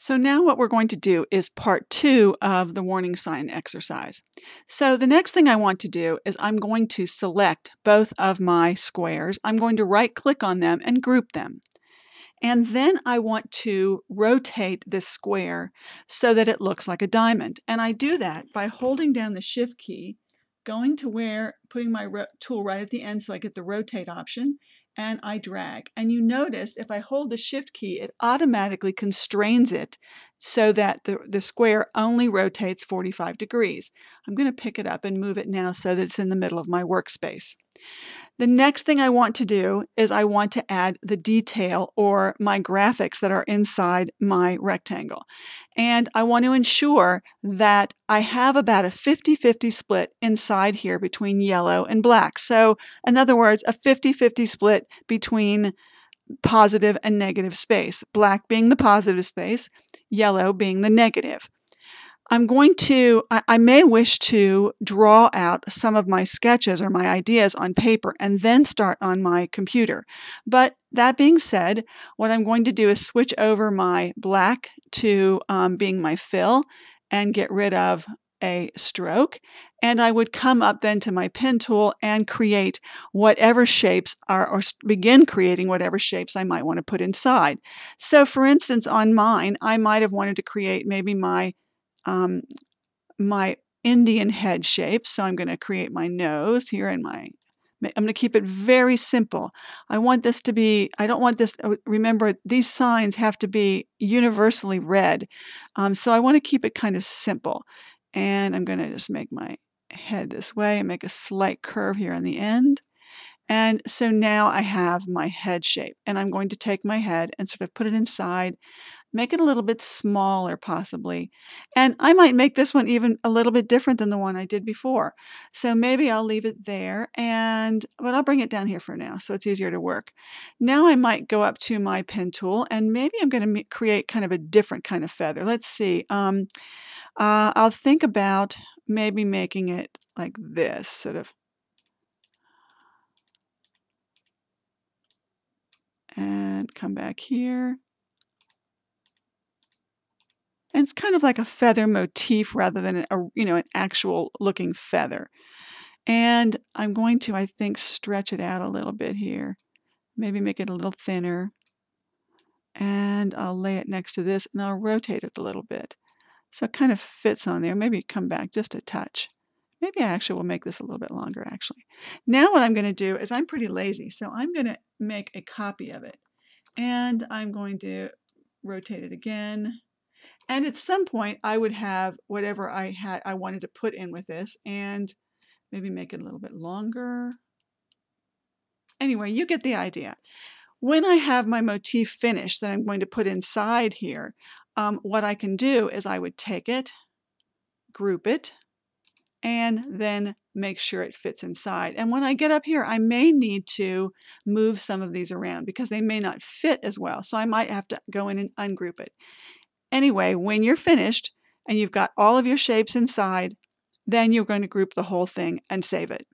So now what we're going to do is part two of the warning sign exercise. So the next thing I want to do is I'm going to select both of my squares. I'm going to right click on them and group them. And then I want to rotate this square so that it looks like a diamond. And I do that by holding down the shift key, going to where putting my tool right at the end so I get the rotate option, and I drag. And you notice if I hold the shift key, it automatically constrains it so that the, the square only rotates 45 degrees. I'm going to pick it up and move it now so that it's in the middle of my workspace. The next thing I want to do is I want to add the detail or my graphics that are inside my rectangle. And I want to ensure that I have about a 50-50 split inside here between yellow yellow, and black. So, in other words, a 50 50 split between positive and negative space, black being the positive space, yellow being the negative. I'm going to, I, I, may wish to draw out some of my sketches or my ideas on paper and then start on my computer. But that being said, what I'm going to do is switch over my black to um, being my fill and get rid of a stroke. And I would come up then to my pen tool and create whatever shapes are, or begin creating whatever shapes I might want to put inside. So, for instance, on mine, I might have wanted to create maybe my um, my Indian head shape. So I'm going to create my nose here and my I'm going to keep it very simple. I want this to be, I don't want this, oh, remember, these signs have to be universally read. Um, so I want to keep it kind of simple. And I'm going to just make my head this way and make a slight curve here on the end. And so now I have my head shape and I'm going to take my head and sort of put it inside, make it a little bit smaller possibly. And I might make this one even a little bit different than the one I did before. So maybe I'll leave it there and, but I'll bring it down here for now so it's easier to work. Now I might go up to my pen tool and maybe I'm going to create kind of a different kind of feather. Let's see. Um, uh, I'll think about maybe making it like this, sort of. And come back here. And it's kind of like a feather motif rather than a, you know an actual looking feather. And I'm going to, I think, stretch it out a little bit here. Maybe make it a little thinner. And I'll lay it next to this and I'll rotate it a little bit. So it kind of fits on there. Maybe come back just a touch. Maybe I actually will make this a little bit longer actually. Now what I'm going to do is I'm pretty lazy, so I'm going to make a copy of it. And I'm going to rotate it again. And at some point I would have whatever I had I wanted to put in with this and maybe make it a little bit longer. Anyway, you get the idea. When I have my motif finished that I'm going to put inside here, um, what I can do is I would take it, group it, and then make sure it fits inside. And when I get up here, I may need to move some of these around because they may not fit as well. So I might have to go in and ungroup it. Anyway, when you're finished and you've got all of your shapes inside, then you're going to group the whole thing and save it.